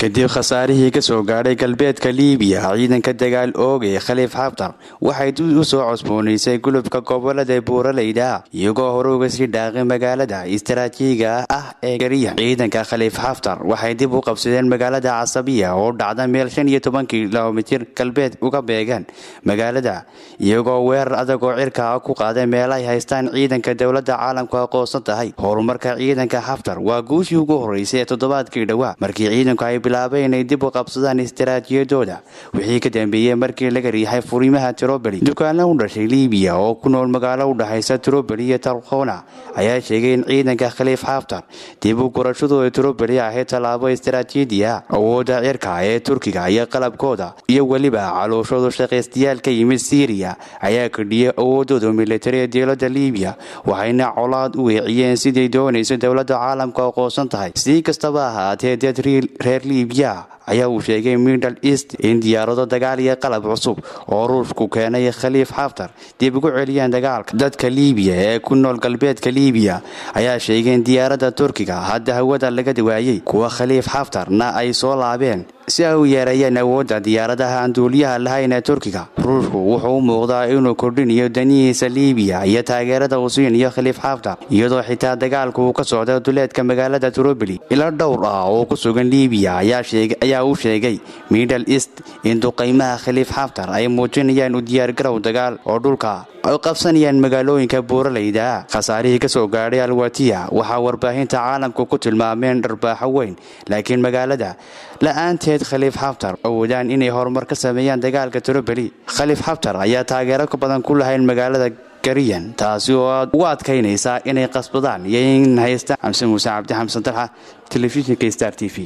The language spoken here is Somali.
kadib khasaarihii ka soo gaadhay galbeedka liibiya ciidanka dagaal oogay khaliif xabtar waxay dib u soo cosboonaysay gulubka gobolada buuraleyda iyagoo hore sii dhaaqay magaalada istaraatiijiga ah ee gariya ciidanka khaliif xaftar waxay dib u qabsadeen magaalada casabiya oo dhacda meel shan iyo toban kilomitir galbeed uga beegan magaalada iyagoo weerar adag oo cirka ah ku qaaday meel ay haystaan ciidanka dowladda caalamku aqoonsan tahay horumarka ciidanka xaftar waa guushii ugu horeysay ee toddobaadkii dhowaa markii ciidanku ay bilaabay inay dib u qabsadaan istaraatijiyadooda wixii ka dambeeyey markii laga riixay furimaha tirobeli dukaanla u dhashay liibiya oo ku nool magaalo u dhexaysa tirobeli iyo tarkhona ayaa sheegay in ciidanka khaliif xaftar dib u gurashadu ay tirobeli ahayd tallaabo istaraatiiji ah awooda cirka ee turkiga iyo qalabkooda iyo weliba calooshoodu shaqaystayaal ka yimid siiriya ayaa kordhiyey awoodooda militari ee dowladda liibiya waxayna colaad u weeciyeen siday doonayso dowladda caalamka aqoonsan tahay si kastaba ahaatee dad reer liibiya libiya ayaa uu sheegay middle east in diyaarado dagaal iyo qalab cusub oo ruushku keenay khaliif xaftar dib ugu celiyeen dagaalka dadka liibiya ee ku nool galbeedka liibiya ayaa sheegay in diyaaradda turkiga hadda hawada laga waayey kuwa khaliif xaftarna ay soo laabeen si ay u yeereeyeen awoodda diyaaradaha aan duuliyaha lahayn ee turkiga ruushku wuxuu u muuqdaa inuu kordhinayo danihiisa liibiya iyo taageerada uu siinayo khaliif xaaftar iyadoo xitaa dagaalku uu ka socda duleedka magaalada troboli ila dhowr ah oo ku sugan liibiya ayaa u sheegay middle east in duqaymaha khaliif xaftar ay muujinayaan u diyaargarow dagaal oo dhulka waxay qabsanayaan magaalooyinka buuraleyda khasaarihii kasoo gaadhay alwatiya waxaa warbaahinta caalamku ku tilmaameen dharbaaxo weyn laakiin magaalada la-aanteed khaliif xaftar awoodaan inay horumar ka sameeyaan dagaalka tirobeli khaliif xaftar ayaa taageero ka badan ku lahayn magaalada gariyan taasi oo aad ugu adkaynaysaa inay qasbadaan iyo in haystaan xamse muuse cabdi xamsan talxa telefishinka star t v